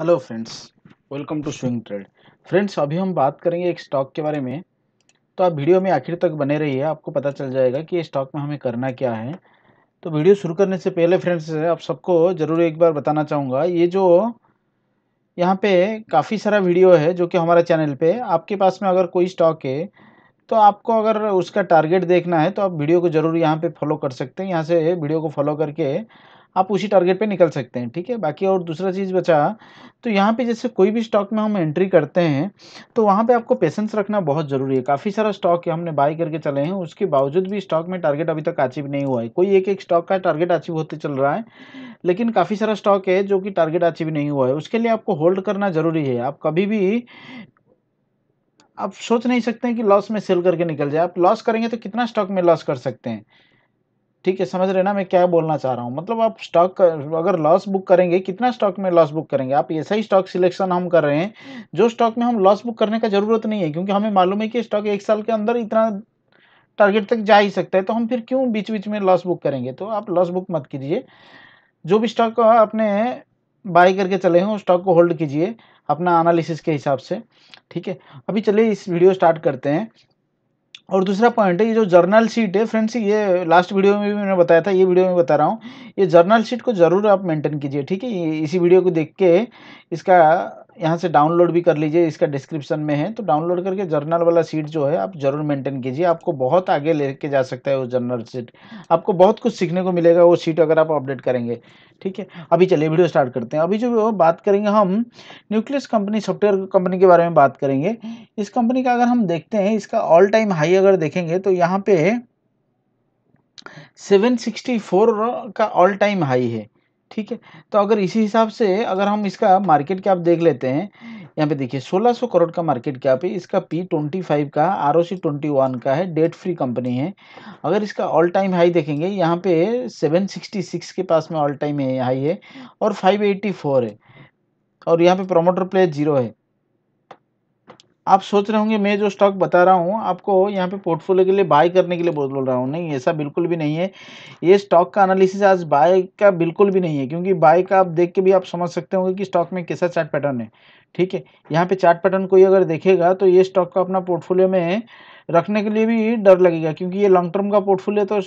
Hello friends welcome to swing trade friends अभी हम बात करेंगे एक स्टॉक के बारे में तो आप वीडियो में आखिर तक बने रहिए आपको पता चल जाएगा कि स्टॉक में हमें करना क्या है तो वीडियो शुरू करने से पहले फ्रेंड्स आप सबको ज़रूर एक बार बताना चाहूँगा ये जो यहाँ पे काफ़ी सारा वीडियो है जो कि हमारा चैनल पर आपके पास में अगर कोई स्टॉक है तो आपको अगर उसका टारगेट देखना है तो आप वीडियो को ज़रूर यहाँ पे फॉलो कर सकते हैं यहाँ से वीडियो को फॉलो करके आप उसी टारगेट पे निकल सकते हैं ठीक है बाकी और दूसरा चीज़ बचा तो यहाँ पे जैसे कोई भी स्टॉक में हम एंट्री करते हैं तो वहाँ पे आपको पेशेंस रखना बहुत ज़रूरी है काफ़ी सारा स्टॉक हमने बाई करके चले हैं उसके बावजूद भी स्टॉक में टारगेट अभी तक अचीव नहीं हुआ है कोई एक एक स्टॉक का टारगेट अचीव होते चल रहा है लेकिन काफ़ी सारा स्टॉक है जो कि टारगेट अचीव नहीं हुआ है उसके लिए आपको होल्ड करना ज़रूरी है आप कभी भी आप सोच नहीं सकते हैं कि लॉस में सेल करके निकल जाए आप लॉस करेंगे तो कितना स्टॉक में लॉस कर सकते हैं ठीक है समझ रहे ना मैं क्या बोलना चाह रहा हूँ मतलब आप स्टॉक अगर लॉस बुक करेंगे कितना स्टॉक में लॉस बुक करेंगे आप ऐसा ही स्टॉक सिलेक्शन हम कर रहे हैं जो स्टॉक में हम लॉस बुक करने का ज़रूरत नहीं है क्योंकि हमें मालूम है कि स्टॉक एक साल के अंदर इतना टारगेट तक जा ही सकता है तो हम फिर क्यों बीच बीच में लॉस बुक करेंगे तो आप लॉस बुक मत कीजिए जो भी स्टॉक अपने बाई करके चले हैं उस स्टॉक को होल्ड कीजिए अपना एनालिसिस के हिसाब से ठीक है अभी चलिए इस वीडियो स्टार्ट करते हैं और दूसरा पॉइंट है ये जो जर्नल शीट है फ्रेंड्स ये लास्ट वीडियो में भी मैंने बताया था ये वीडियो में बता रहा हूँ ये जर्नल शीट को ज़रूर आप मेंटेन कीजिए ठीक है इसी वीडियो को देख के इसका यहाँ से डाउनलोड भी कर लीजिए इसका डिस्क्रिप्शन में है तो डाउनलोड करके जर्नल वाला सीट जो है आप ज़रूर मेंटेन कीजिए आपको बहुत आगे लेके जा सकता है वो जर्नल सीट आपको बहुत कुछ सीखने को मिलेगा वो सीट अगर आप अपडेट करेंगे ठीक है अभी चलिए वीडियो स्टार्ट करते हैं अभी जो बात करेंगे हम न्यूक्लियस कंपनी सॉफ्टवेयर कंपनी के बारे में बात करेंगे इस कंपनी का अगर हम देखते हैं इसका ऑल टाइम हाई अगर देखेंगे तो यहाँ पे सेवन का ऑल टाइम हाई है ठीक है तो अगर इसी हिसाब से अगर हम इसका मार्केट कैप देख लेते हैं यहाँ पे देखिए 1600 करोड़ का मार्केट कैप है इसका पी ट्वेंटी फाइव का R O C twenty one का है डेट फ्री कंपनी है अगर इसका ऑल टाइम हाई देखेंगे यहाँ पे 766 के पास में ऑल टाइम हाई है और 584 है और यहाँ पे प्रोमोटर प्लेस जीरो है आप सोच रहे होंगे मैं जो स्टॉक बता रहा हूँ आपको यहाँ पे पोर्टफोलियो के लिए बाय करने के लिए बोल रहा हूँ नहीं ऐसा बिल्कुल भी नहीं है ये स्टॉक का एनालिसिस आज बाय का बिल्कुल भी नहीं है क्योंकि बाय का आप देख के भी आप समझ सकते होंगे कि स्टॉक में कैसा चार्ट पैटर्न है ठीक है यहाँ पे चार्ट पैटर्न कोई अगर देखेगा तो ये स्टॉक को अपना पोर्टफोलियो में रखने के लिए भी डर लगेगा क्योंकि ये लॉन्ग टर्म का पोर्टफोलियो तो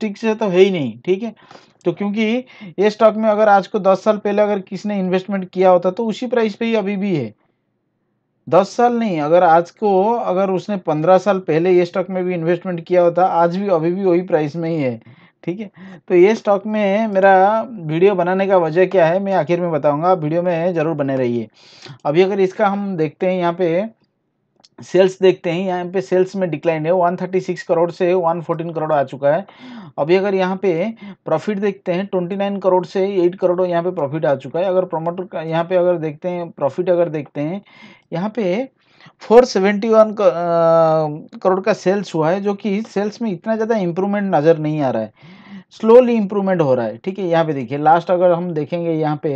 ठीक से तो है ही नहीं ठीक है तो क्योंकि ये स्टॉक में अगर आज को दस साल पहले अगर किसी ने इन्वेस्टमेंट किया होता तो उसी प्राइस पे ही अभी भी है दस साल नहीं अगर आज को अगर उसने पंद्रह साल पहले ये स्टॉक में भी इन्वेस्टमेंट किया होता आज भी अभी भी वही प्राइस में ही है ठीक है तो ये स्टॉक में मेरा वीडियो बनाने का वजह क्या है मैं आखिर में बताऊंगा आप वीडियो में ज़रूर बने रहिए अभी अगर इसका हम देखते हैं यहाँ पे सेल्स देखते हैं यहाँ पे सेल्स में डिक्लाइन है 136 करोड़ से 114 करोड़ आ चुका है अभी अगर यहाँ पे प्रॉफिट देखते हैं 29 करोड़ से 8 करोड़ यहाँ पे प्रॉफिट आ चुका है अगर प्रमोटर का यहाँ पे अगर देखते हैं प्रॉफिट अगर देखते हैं यहाँ पे 471 करोड़ का सेल्स हुआ है जो कि सेल्स में इतना ज़्यादा इम्प्रूवमेंट नज़र नहीं आ रहा है स्लोली इंप्रूवमेंट हो रहा है ठीक है यहाँ पे देखिए लास्ट अगर हम देखेंगे यहाँ पे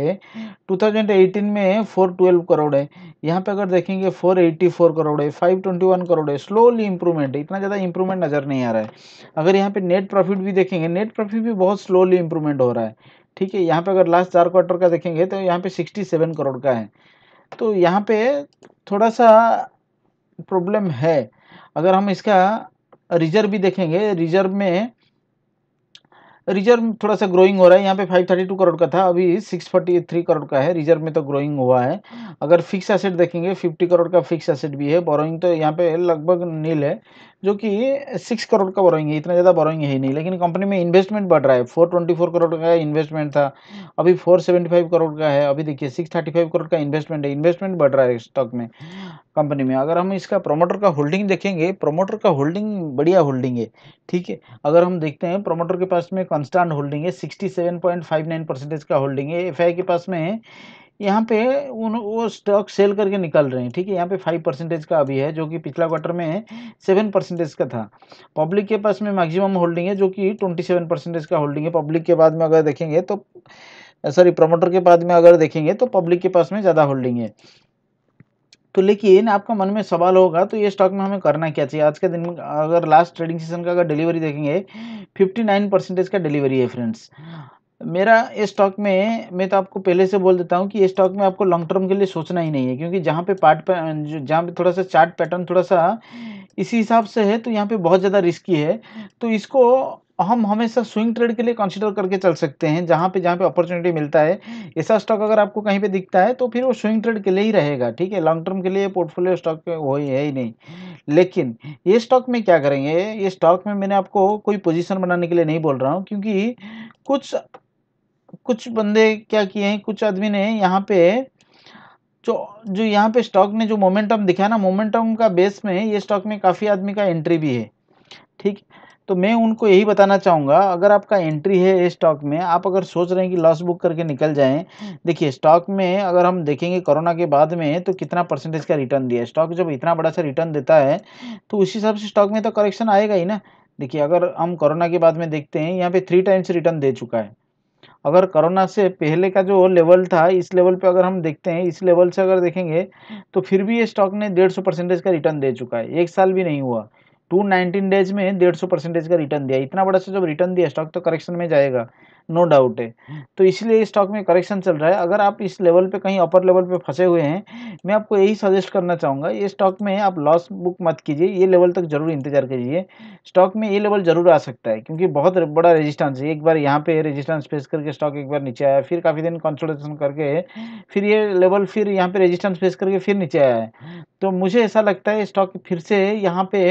2018 में 412 करोड़ है यहाँ पे अगर देखेंगे 484 करोड़ है 521 करोड़ है स्लोली इंप्रूवमेंट इतना ज़्यादा इंप्रूवमेंट नज़र नहीं आ रहा है अगर यहाँ पे नेट प्रॉफिट भी देखेंगे नेट प्रॉफिट भी बहुत स्लोली इंप्रूवमेंट हो रहा है ठीक है यहाँ पर अगर लास्ट चार क्वार्टर का देखेंगे तो यहाँ पर सिक्सटी करोड़ का है तो यहाँ पर थोड़ा सा प्रॉब्लम है अगर हम इसका रिजर्व भी देखेंगे रिजर्व में रिजर्व थोड़ा सा ग्रोइंग हो रहा है यहाँ पे 532 करोड़ का था अभी 643 करोड़ का है रिजर्व में तो ग्रोइंग हुआ है अगर फिक्स एसेट देखेंगे 50 करोड़ का फिक्स एसेट भी है बोरोइंग तो यहाँ पे लगभग नील है जो कि सिक्स करोड़ का बोरोइंग है इतना ज़्यादा बोरोइंग है ही नहीं लेकिन कंपनी में इन्वेस्टमेंट बढ़ रहा है फोर ट्वेंटी फोर करोड़ का इन्वेस्टमेंट था अभी फोर सेवेंटी फाइव करोड़ का है अभी देखिए सिक्स थर्टी फाइव करोड़ का इन्वेस्टमेंट है इन्वेस्टमेंट बढ़ रहा है स्टॉक में कंपनी में अगर हम इसका प्रोमोटर का होल्डिंग देखेंगे प्रोमोटर का होल्डिंग बढ़िया होल्डिंग है ठीक है अगर हम देखते हैं प्रोमोटर के पास में कॉन्स्टांट होल्डिंग है sixty seven point five nine percentage का होल्डिंग है एफ के पास में है यहाँ पे उन वो स्टॉक सेल करके निकल रहे हैं ठीक है यहाँ पे फाइव परसेंटेज का अभी है जो कि पिछला क्वार्टर में सेवन परसेंटेज का था पब्लिक के पास में मैक्सिमम होल्डिंग है जो कि ट्वेंटी सेवन परसेंटेज का होल्डिंग है पब्लिक के बाद में अगर देखेंगे तो सॉरी प्रमोटर के बाद में अगर देखेंगे तो पब्लिक के पास में ज़्यादा होल्डिंग है तो लेकिन आपका मन में सवाल होगा तो ये स्टॉक में हमें करना क्या चाहिए आज के दिन अगर लास्ट ट्रेडिंग सेशन का अगर डिलीवरी देखेंगे 59 परसेंटेज का डिलीवरी है फ्रेंड्स मेरा ये स्टॉक में मैं तो आपको पहले से बोल देता हूँ कि ये स्टॉक में आपको लॉन्ग टर्म के लिए सोचना ही नहीं है क्योंकि जहाँ पे पार्ट जहाँ पे थोड़ा सा चार्ट पैटर्न थोड़ा सा इसी हिसाब से है तो यहाँ पे बहुत ज़्यादा रिस्की है तो इसको हम हमेशा स्विंग ट्रेड के लिए कंसिडर करके चल सकते हैं जहाँ पे जहाँ पे अपॉर्चुनिटी मिलता है ऐसा स्टॉक अगर आपको कहीं पे दिखता है तो फिर वो स्विंग ट्रेड के लिए ही रहेगा ठीक है लॉन्ग टर्म के लिए पोर्टफोलियो स्टॉक हो ही है ही नहीं लेकिन ये स्टॉक में क्या करेंगे ये स्टॉक में मैंने आपको कोई पोजिशन बनाने के लिए नहीं बोल रहा हूँ क्योंकि कुछ कुछ बंदे क्या किए हैं कुछ आदमी ने यहाँ पे जो जो यहाँ पे स्टॉक ने जो मोमेंटम दिखा ना मोमेंटम का बेस में ये स्टॉक में काफ़ी आदमी का एंट्री भी है ठीक तो मैं उनको यही बताना चाहूँगा अगर आपका एंट्री है इस स्टॉक में आप अगर सोच रहे हैं कि लॉस बुक करके निकल जाएं हम्म। देखिए स्टॉक में अगर हम देखेंगे कोरोना के बाद में तो कितना परसेंटेज का रिटर्न दिया स्टॉक जब इतना बड़ा सा रिटर्न देता है हम्म। तो उस हिसाब से स्टॉक में तो करेक्शन आएगा ही ना देखिए अगर हम कोरोना के बाद में देखते हैं यहाँ पर थ्री टाइम्स रिटर्न दे चुका है अगर कोरोना से पहले का जो लेवल था इस लेवल पे अगर हम देखते हैं इस लेवल से अगर देखेंगे हम्म। तो फिर भी ये स्टॉक ने डेढ़ सौ परसेंटेज का रिटर्न दे चुका है एक साल भी नहीं हुआ टू नाइनटीन डेज में डेढ़ सौ परसेंटेज का रिटर्न दिया इतना बड़ा सा जब रिटर्न दिया स्टॉक तो करेक्शन में जाएगा नो डाउट है तो इसलिए स्टॉक में करेक्शन चल रहा है अगर आप इस लेवल पे कहीं अपर लेवल पे फंसे हुए हैं मैं आपको यही सजेस्ट करना चाहूँगा ये स्टॉक में आप लॉस बुक मत कीजिए ये लेवल तक जरूर इंतजार कीजिए स्टॉक में ये लेवल जरूर आ सकता है क्योंकि बहुत बड़ा रेजिस्टेंस है एक बार यहाँ पे रेजिस्टेंस फेस करके स्टॉक एक बार नीचे आया फिर काफ़ी दिन कंसल्टेशन करके फिर ये लेवल फिर यहाँ पे रजिस्टेंस फेस करके फिर नीचे आया है तो मुझे ऐसा लगता है स्टॉक फिर से यहाँ पे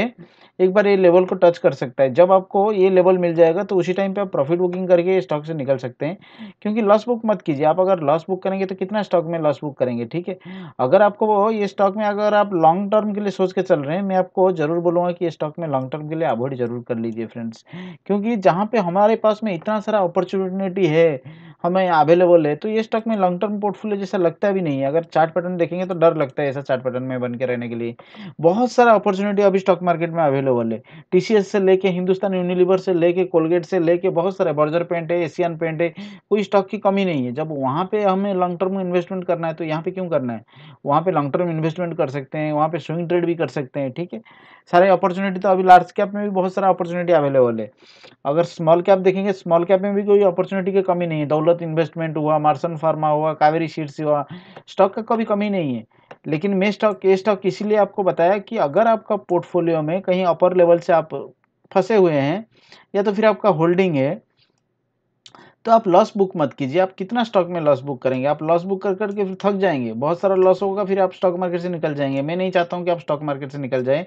एक बार ये लेवल को टच कर सकता है जब आपको ये लेवल मिल जाएगा तो उसी टाइम पे आप प्रॉफिट बुकिंग करके स्टॉक स्टॉक से निकल सकते हैं क्योंकि लॉस बुक मत कीजिए आप अगर लॉस बुक करेंगे तो कितना स्टॉक में लॉस बुक करेंगे ठीक है अगर आपको ये स्टॉक में अगर आप लॉन्ग टर्म के लिए सोच के चल रहे हैं मैं आपको ज़रूर बोलूँगा कि स्टॉक में लॉन्ग टर्म के लिए अवॉइड जरूर कर लीजिए फ्रेंड्स क्योंकि जहाँ पर हमारे पास में इतना सारा अपॉर्चुनिटी है हमें अवेलेबल है तो ये स्टॉक में लॉन्ग टर्म पोर्टफोलियो जैसा लगता भी नहीं है अगर चार्ट पैटर्न देखेंगे तो डर लगता है ऐसा चार्ट पैटर्न में बन के रहने के लिए बहुत सारा अपॉर्चुनिटी अभी स्टॉक मार्केट में अवेलेबल है टीसीएस से लेके हिंदुस्तान यूनिलीवर से लेके कोलगेट से लेके बहुत सारे बर्जर पेंट है एशियन पेंट है कोई स्टॉक की कमी नहीं है जब वहाँ पर हमें लॉन्ग टर्म इन्वेस्टमेंट करना है तो यहाँ पर क्यों करना है वहाँ पर लॉन्ग टर्म इन्वेस्टमेंट कर सकते हैं वहाँ पर स्विंग ट्रेड भी कर सकते हैं ठीक है सारे अपॉर्चुनिटी तो अभी लार्ज कैप में भी बहुत सारा अपॉर्चुनिटी अवेलेबल है अगर स्मॉल कैप देखेंगे स्मॉल कैप में भी कोई अपॉर्चुनिटी की कमी नहीं है दौलत दौलत इन्वेस्टमेंट हुआ मार्सन फार्मा हुआ कावेरी शीट्स हुआ स्टॉक का कभी कमी नहीं है लेकिन मैं स्टॉक ये स्टॉक इसीलिए आपको बताया कि अगर आपका पोर्टफोलियो में कहीं अपर लेवल से आप फंसे हुए हैं या तो फिर आपका होल्डिंग है तो आप लॉस बुक मत कीजिए आप कितना स्टॉक में लॉस बुक करेंगे आप लॉस बुक कर करके फिर थक जाएंगे बहुत सारा लॉस होगा फिर आप स्टॉक मार्केट से निकल जाएंगे मैं नहीं चाहता हूं कि आप स्टॉक मार्केट से निकल जाएं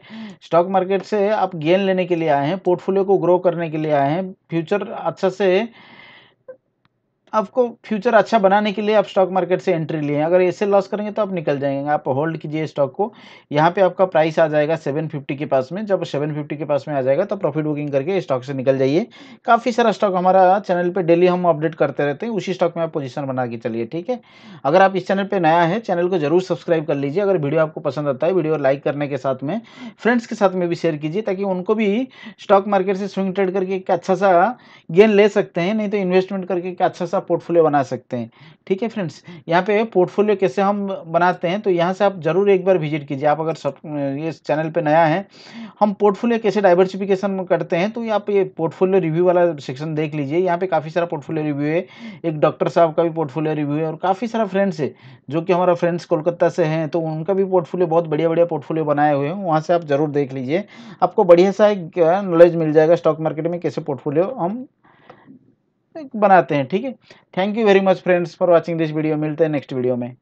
स्टॉक मार्केट से आप गेन लेने के लिए आए हैं पोर्टफोलियो को ग्रो करने के लिए आए हैं फ्यूचर अच्छा से आपको फ्यूचर अच्छा बनाने के लिए आप स्टॉक मार्केट से एंट्री लिए अगर ऐसे लॉस करेंगे तो आप निकल जाएंगे आप होल्ड कीजिए स्टॉक को यहाँ पे आपका प्राइस आ जाएगा 750 के पास में जब 750 के पास में आ जाएगा तो प्रॉफिट बुकिंग करके स्टॉक से निकल जाइए काफ़ी सारा स्टॉक हमारा चैनल पर डेली हम अपडेट करते रहते हैं उसी स्टॉक में आप पोजिशन बना के चलिए ठीक है अगर आप इस चैनल पर नया है चैनल को जरूर सब्सक्राइब कर लीजिए अगर वीडियो आपको पसंद आता है वीडियो लाइक करने के साथ में फ्रेंड्स के साथ में भी शेयर कीजिए ताकि उनको भी स्टॉक मार्केट से स्विंग ट्रेड करके एक अच्छा सा गेन ले सकते हैं नहीं तो इन्वेस्टमेंट करके एक अच्छा सा पोर्टफोलियो बना सकते हैं ठीक है फ्रेंड्स यहाँ पे पोर्टफोलियो कैसे हम बनाते हैं तो यहाँ से आप जरूर एक बार विजिट कीजिए आप अगर सब इस चैनल पे नया है हम पोर्टफोलियो कैसे डाइवर्सिफिकेशन करते हैं तो यहाँ पे पोर्टफोलियो रिव्यू वाला सेक्शन देख लीजिए यहाँ पे काफ़ी सारा पोर्टफोलियो रिव्यू है एक डॉक्टर साहब का भी पोर्टफोलियो रिव्यू है और काफ़ी सारा फ्रेंड्स है जो कि हमारा फ्रेंड्स कोलकाता से हैं तो उनका भी पोर्टफोलियो बहुत बढ़िया बढ़िया पोर्टफोलियो बनाए हुए हैं वहाँ से आप ज़रूर देख लीजिए आपको बढ़िया सा एक नॉलेज मिल जाएगा स्टॉक मार्केट में कैसे पोर्टफोलियो हम बनाते हैं ठीक है thank you very much friends for watching this video मिलते हैं नेक्स्ट वीडियो में